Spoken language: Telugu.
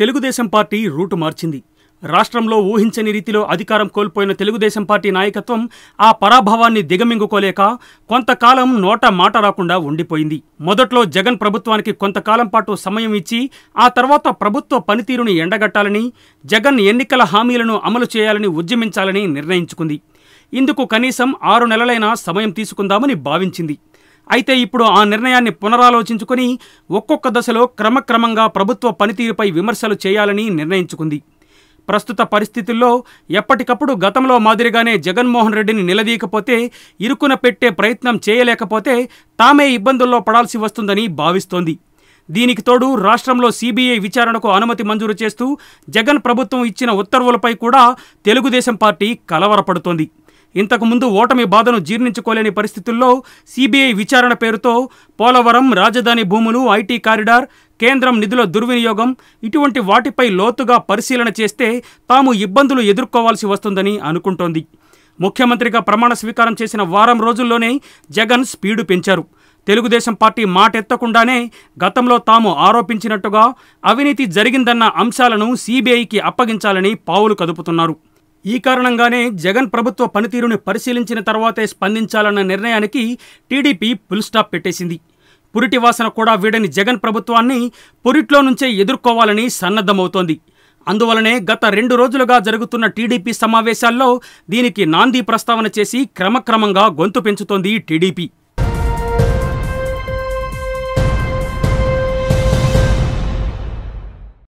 తెలుగుదేశం పార్టీ రూటు మార్చింది రాష్ట్రంలో ఊహించని రీతిలో అధికారం కోల్పోయిన తెలుగుదేశం పార్టీ నాయకత్వం ఆ పరాభవాన్ని దిగమింగుకోలేక కొంతకాలం నోట మాట రాకుండా ఉండిపోయింది మొదట్లో జగన్ ప్రభుత్వానికి కొంతకాలం పాటు సమయం ఇచ్చి ఆ తర్వాత ప్రభుత్వ పనితీరుని ఎండగట్టాలని జగన్ ఎన్నికల హామీలను అమలు చేయాలని ఉద్యమించాలని నిర్ణయించుకుంది ఇందుకు కనీసం ఆరు నెలలైనా సమయం తీసుకుందామని భావించింది అయితే ఇప్పుడు ఆ నిర్ణయాన్ని పునరాలోచించుకొని ఒక్కొక్క దశలో క్రమక్రమంగా ప్రభుత్వ పనితీరుపై విమర్శలు చేయాలని నిర్ణయించుకుంది ప్రస్తుత పరిస్థితుల్లో ఎప్పటికప్పుడు గతంలో మాదిరిగానే జగన్మోహన్ రెడ్డిని నిలదీయకపోతే ఇరుకున పెట్టే ప్రయత్నం చేయలేకపోతే తామే ఇబ్బందుల్లో పడాల్సి వస్తుందని భావిస్తోంది దీనికి తోడు రాష్ట్రంలో సీబీఐ విచారణకు అనుమతి మంజూరు చేస్తూ జగన్ ప్రభుత్వం ఇచ్చిన ఉత్తర్వులపై కూడా తెలుగుదేశం పార్టీ కలవరపడుతోంది ఇంతకుముందు ఓటమి బాధను జీర్ణించుకోలేని పరిస్థితుల్లో సీబీఐ విచారణ పేరుతో పోలవరం రాజధాని భూములు ఐటీ కారిడార్ కేంద్రం నిధుల దుర్వినియోగం ఇటువంటి వాటిపై లోతుగా పరిశీలన చేస్తే తాము ఇబ్బందులు ఎదుర్కోవాల్సి వస్తుందని అనుకుంటోంది ముఖ్యమంత్రిగా ప్రమాణ స్వీకారం చేసిన వారం రోజుల్లోనే జగన్ స్పీడు పెంచారు తెలుగుదేశం పార్టీ మాటెత్తకుండానే గతంలో తాము ఆరోపించినట్టుగా అవినీతి జరిగిందన్న అంశాలను సీబీఐకి అప్పగించాలని పావులు కదుపుతున్నారు ఈ కారణంగానే జగన్ ప్రభుత్వ పనితీరుని పరిశీలించిన తర్వాతే స్పందించాలన్న నిర్ణయానికి టీడీపీ స్టాప్ పెట్టేసింది పురిటి వాసన కూడా వీడని జగన్ ప్రభుత్వాన్ని పురిట్లో నుంచే ఎదుర్కోవాలని సన్నద్ధమవుతోంది అందువలనే గత రెండు రోజులుగా జరుగుతున్న టీడీపీ సమావేశాల్లో దీనికి నాంది ప్రస్తావన చేసి క్రమక్రమంగా గొంతు పెంచుతోంది టీడీపీ